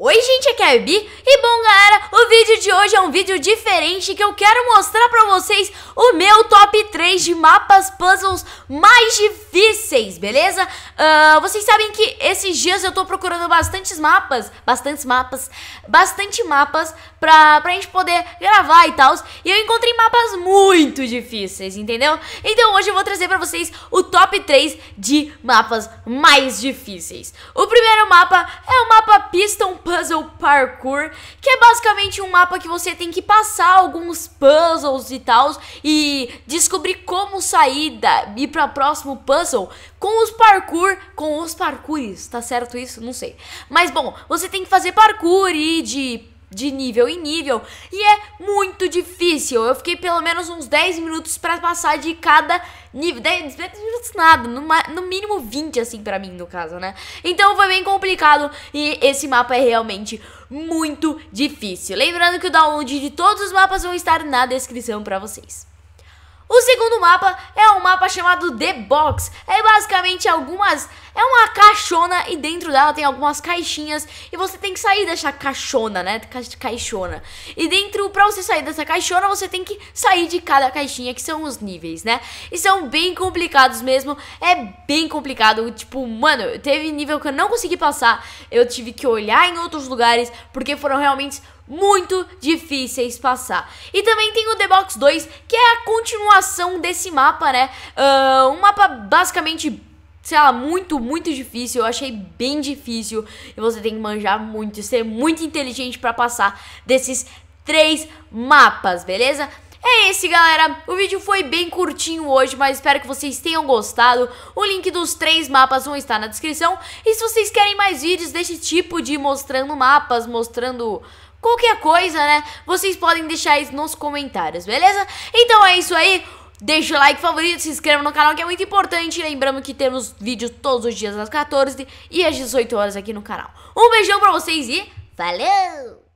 Oi gente, aqui é a Bi, e bom galera, o vídeo de hoje é um vídeo diferente que eu quero mostrar pra vocês o meu top 3 de mapas puzzles mais difíceis, beleza? Uh, vocês sabem que esses dias eu tô procurando bastantes mapas, bastantes mapas, bastante mapas pra, pra gente poder gravar e tal, e eu encontrei mapas muito difíceis, entendeu? Então hoje eu vou trazer pra vocês o top 3 de mapas mais difíceis. O primeiro mapa é o mapa Piston puzzle parkour, que é basicamente um mapa que você tem que passar alguns puzzles e tal e descobrir como sair da ir para próximo puzzle com os parkour, com os parkours, tá certo isso? Não sei. Mas bom, você tem que fazer parkour e de de nível em nível e é muito difícil. Eu fiquei pelo menos uns 10 minutos para passar de cada nível. 10, 10 minutos nada, no mínimo 20 assim para mim no caso, né? Então foi bem complicado e esse mapa é realmente muito difícil. Lembrando que o download de todos os mapas vão estar na descrição para vocês. O segundo mapa é um mapa chamado The Box. É basicamente algumas. É uma caixona e dentro dela tem algumas caixinhas. E você tem que sair dessa caixona, né? Ca caixona. E dentro, pra você sair dessa caixona, você tem que sair de cada caixinha, que são os níveis, né? E são bem complicados mesmo. É bem complicado. Tipo, mano, teve nível que eu não consegui passar. Eu tive que olhar em outros lugares, porque foram realmente muito difíceis passar. E também tem o The Box 2, que é a continuação formação desse mapa, né? Uh, um mapa basicamente sei lá, muito, muito difícil. Eu achei bem difícil. E você tem que manjar muito, ser muito inteligente para passar desses três mapas, beleza? É esse, galera. O vídeo foi bem curtinho hoje, mas espero que vocês tenham gostado. O link dos três mapas vão estar na descrição. E se vocês querem mais vídeos desse tipo de mostrando mapas, mostrando qualquer coisa, né? Vocês podem deixar isso nos comentários, beleza? Então é isso aí. Deixa o like favorito, se inscreva no canal que é muito importante. Lembrando que temos vídeos todos os dias às 14 e às 18 horas aqui no canal. Um beijão pra vocês e valeu!